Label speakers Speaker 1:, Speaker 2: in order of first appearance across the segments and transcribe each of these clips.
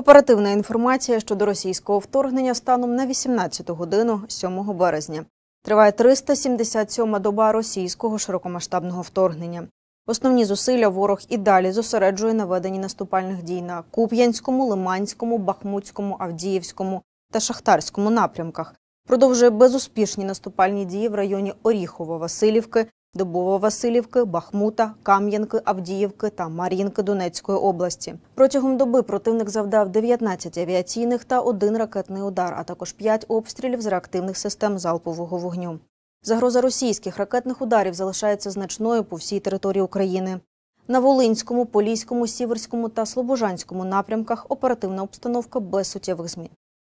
Speaker 1: Оперативна інформація щодо російського вторгнення станом на 18 годину 7 березня. Триває 377-ма доба російського широкомасштабного вторгнення. Основні зусилля ворог і далі зосереджує на веденні наступальних дій на Куп'янському, Лиманському, Бахмутському, Авдіївському та Шахтарському напрямках. Продовжує безуспішні наступальні дії в районі Оріхово-Василівки Дубово-Василівки, Бахмута, Кам'янки, Авдіївки та Мар'їнки Донецької області. Протягом доби противник завдав 19 авіаційних та один ракетний удар, а також 5 обстрілів з реактивних систем залпового вогню. Загроза російських ракетних ударів залишається значною по всій території України. На Волинському, Поліському, Сіверському та Слобожанському напрямках оперативна обстановка без суттєвих змін.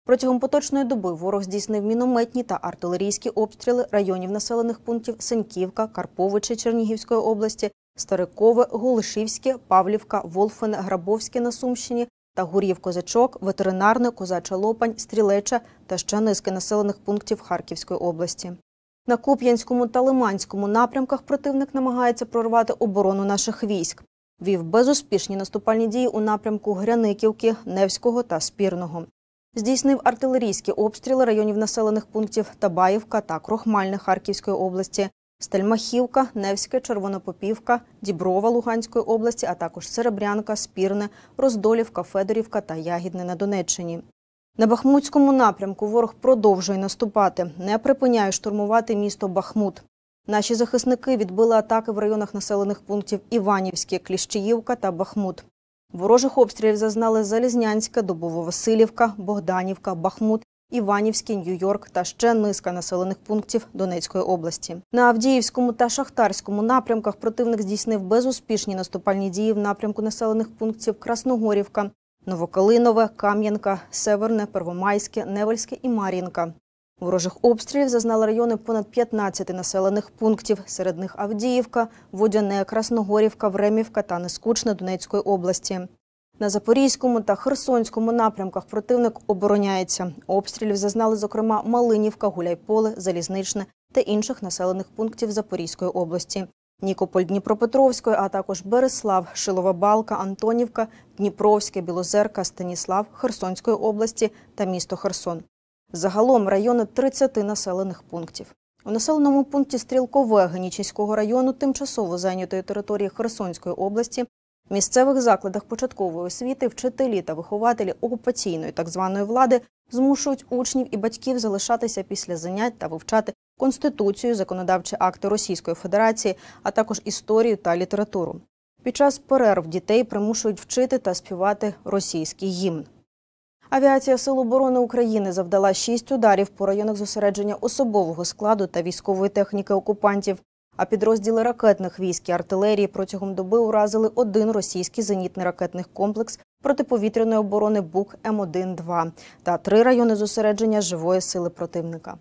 Speaker 1: Протягом поточної доби ворог здійснив мінометні та артилерійські обстріли районів населених пунктів Синьківка, Карповичі Чернігівської області, Старикове, Голишівське, Павлівка, Волфене, Грабовське на Сумщині та Гур'їв Козачок, ветеринарне, козача Лопань, Стрілеча та ще низки населених пунктів Харківської області. На Куп'янському та Лиманському напрямках противник намагається прорвати оборону наших військ. Вів безуспішні наступальні дії у напрямку Гряниківки, Невського та Спірного. Здійснив артилерійські обстріли районів населених пунктів Табаївка та Крохмальне Харківської області, Стельмахівка, Невське, Червонопопівка, Діброва Луганської області, а також Серебрянка, Спірне, Роздолівка, Федорівка та Ягідне на Донеччині. На Бахмутському напрямку ворог продовжує наступати, не припиняє штурмувати місто Бахмут. Наші захисники відбили атаки в районах населених пунктів Іванівське, Кліщіївка та Бахмут. Ворожих обстрілів зазнали Залізнянська, Дубово-Василівка, Богданівка, Бахмут. Іванівський, Нью-Йорк та ще низка населених пунктів Донецької області на Авдіївському та Шахтарському напрямках противник здійснив безуспішні наступальні дії в напрямку населених пунктів Красногорівка, Новокалинове, Кам'янка, Северне, Первомайське, Невельське і Мар'їнка. Ворожих обстрілів зазнали райони понад 15 населених пунктів. Серед них Авдіївка, Водяне, Красногорівка, Времівка та Нескучне Донецької області. На Запорізькому та Херсонському напрямках противник обороняється. Обстрілів зазнали, зокрема, Малинівка, Гуляйполе, Залізничне та інших населених пунктів Запорізької області. Нікополь Дніпропетровської, а також Береслав, Шилова Балка, Антонівка, Дніпровське, Білозерка, Станіслав, Херсонської області та місто Херсон. Загалом райони 30 населених пунктів. У населеному пункті Стрілкове Генічинського району, тимчасово зайнятої території Херсонської області, в місцевих закладах початкової освіти вчителі та вихователі окупаційної так званої влади змушують учнів і батьків залишатися після занять та вивчати конституцію, законодавчі акти Російської Федерації, а також історію та літературу. Під час перерв дітей примушують вчити та співати російський гімн. Авіація Сил оборони України завдала шість ударів по районах зосередження особового складу та військової техніки окупантів. А підрозділи ракетних військ і артилерії протягом доби уразили один російський зенітний ракетний комплекс протиповітряної оборони Бук М 1 2 та три райони зосередження живої сили противника.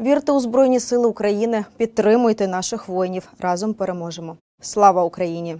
Speaker 1: Вірте у Збройні Сили України, підтримуйте наших воїнів. Разом переможемо. Слава Україні!